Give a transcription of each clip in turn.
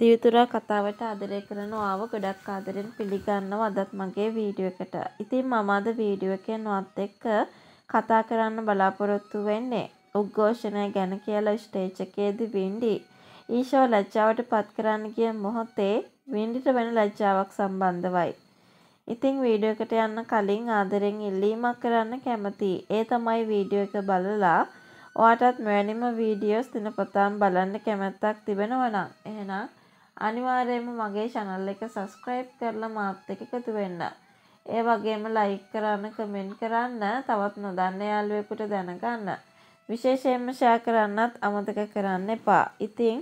දියුතුරා කතාවට ආදරය කරන ආව ගොඩක් ආදරෙන් පිළිගන්නව අදත් මගේ වීඩියෝ එකට. ඉතින් මම අද වීඩියෝ එකෙන් ඔත් එක්ක කතා කරන්න බලාපොරොත්තු වෙන්නේ උද්ඝෝෂණය ගැන කියලා ස්ටේජ් එකේදී වින්ඩි ඊෂෝ ලැජ්ජාවට පත් කරන්න ගිය මොහොතේ වින්ඩිට වෙන ලැජ්ජාවක් සම්බන්ධවයි. ඉතින් වීඩියෝ එකට යන්න කලින් ආදරෙන් ඉල්ලීමක් කරන්න කැමතියි. ඒ තමයි වීඩියෝ එක බලලා ඔයාටත් මෙවැනිම වීඩියෝස් දිනපතාම බලන්න කැමැත්තක් තිබෙනවා නම් එහෙනම් අනිවාර්යයෙන්ම මගේ channel එක subscribe කරලා මාත් එක්ක එකතු වෙන්න. ඒ වගේම like කරන්න, comment කරන්න, තවත් නොදන්න යාළුවෙකුට දැනගන්න. විශේෂයෙන්ම share කරන්නත් අමතක කරන්න එපා. ඉතින්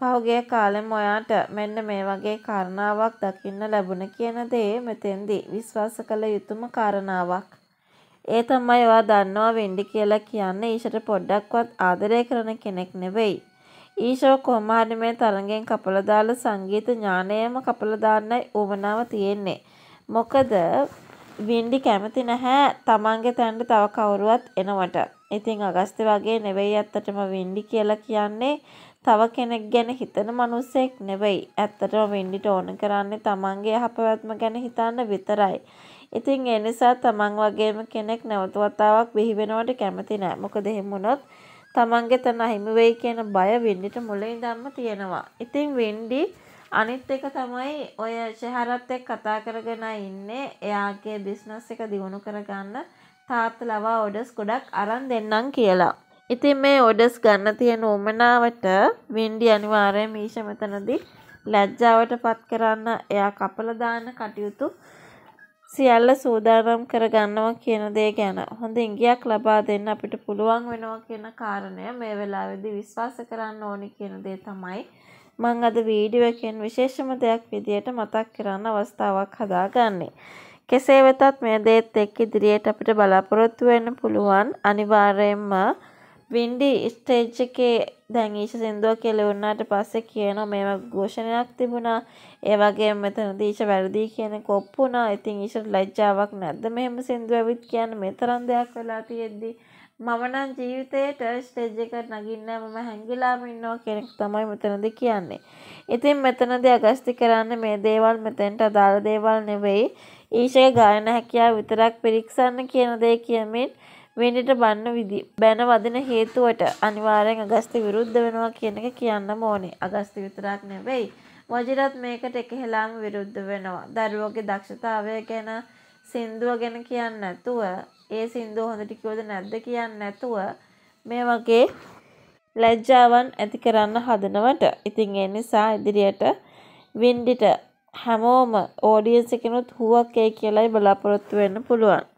පහුගිය කාලෙම ඔයාට මෙන්න මේ වගේ කාරණාවක් දකින්න ලැබුණ කියන දේ මෙතෙන්දී විශ්වාස කළ යුතුම කාරණාවක්. ඒ තමයි ඔයා දන්නවා වෙන්ඩි කියලා කියන්නේ ඊෂට පොඩ්ඩක්වත් ආදරය කරන කෙනෙක් නෙවෙයි. ඊශෝක් කොහොමහරි මේ තරඟෙන් කපලා දාලා සංගීත ඥානයම කපලා දාන්නයි උවමනාව තියෙන්නේ. මොකද වින්ඩි කැමති නැහැ තමන්ගේ තැනට තව කවුරුවත් එනවට. ඉතින් අගස්ති වගේ නෙවෙයි ඇත්තටම වින්ඩි කියලා කියන්නේ තව කෙනෙක් ගැන හිතන මිනිස්සෙක් නෙවෙයි. ඇත්තටම වින්ඩිට ඕන කරන්නේ තමන්ගේ යහපැවැත්ම ගැන හිතන්න විතරයි. ඉතින් ඒ නිසා තමන් වගේම කෙනෙක් නැවත වතාවක් බිහි වෙනවට කැමති නැහැ. මොකද එහෙම වුණොත් තමන්ගේ තන අහිමි වෙයි කියන බය වෙන්ඩිට මුලින් ඉඳන්ම තියෙනවා. ඉතින් වෙන්ඩි අනිත් එක තමයි ඔය ශහරත් එක්ක කතා කරගෙන ඉන්නේ එයාගේ බිස්නස් එක දියුණු කරගන්න තාත්තලවා ඔඩස් ගොඩක් අරන් දෙන්නම් කියලා. ඉතින් මේ ඔඩස් ගන්න තියෙන උමනාවට වින්ඩි අනිවාර්යයෙන් මීෂ මෙතනදී ලැජ්ජාවට පත් කරන්න එයා කපල දාන්න කටයුතු සියල්ල සූදානම් කරගන්නවා කියන දේ ගැන හොඳ ඉඟියක් ලබා දෙන්න අපිට පුළුවන් වෙනවා කියන කාරණය මේ වෙලාවේදී විශ්වාස කරන්න ඕනි කියන දේ තමයි මං අද වීඩියෝ එකෙන් විශේෂම දෙයක් විදියට මතක් කරන්න අවස්ථාවක් හදාගන්නේ. කෙසේ වෙතත් මේ දේත් එක්ක ඉදිරියට අපිට බලාපොරොත්තු වෙන්න පුළුවන් අනිවාර්යයෙන්ම වින්ඩි ස්ටේජ් එකේ දැන් ඊශ සින්දුව කෙලවුන්නාට පස්සේ කියනවා මේව ഘോഷණයක් තිබුණා ඒ වගේම මෙතන දීශ වැරදි කියන කොප්පුණා ඉතින් ඊශට ලැජ්ජාවක් නැද්ද මෙහෙම සින්දුව ඇවිත් කියන්න මෙතරම් දෙයක් වෙලා තියෙද්දි මම නම් ජීවිතේට ස්ටේජ් එකට නගින්නේ මම හැංගිලාම ඉන්නවා කියන තමයි මෙතනදී කියන්නේ ඉතින් මෙතනදී අගස්ති කරන්නේ මේ දේවල් මෙතෙන්ට අදාළ දේවල් නෙවෙයි ඊශගේ ගායන හැකියාව විතරක් පිරික්සන්න කියන දේ කියමින් වෙඩට බන්න විදි බැන වදින හේතුවට අනිවාරයෙන් අගස්ති විරුද්ධ වෙනවා කියන එක කියන්න ඕනේ අගස්ති විතරක් නෙවෙයි මොජිරත් මේකට එකහෙලාම විරුද්ධ වෙනවා දරුවෝගේ දක්ෂතාවය ගැන සින්දුව ගැන කියන්න නැතුව ඒ සින්දුව හොඳට කිව්වද නැද්ද කියන්න නැතුව මේ වගේ ලැජ්ජාවන් ඇති කරන්න හදනවට ඉතින් ඒ නිසා ඉදිරියට වින්ඩිට හැමෝම ඕඩියන්ස් එකනොත් හුවක් ඒ කියලායි බලාපොරොත්තු වෙන්න පුළුවන්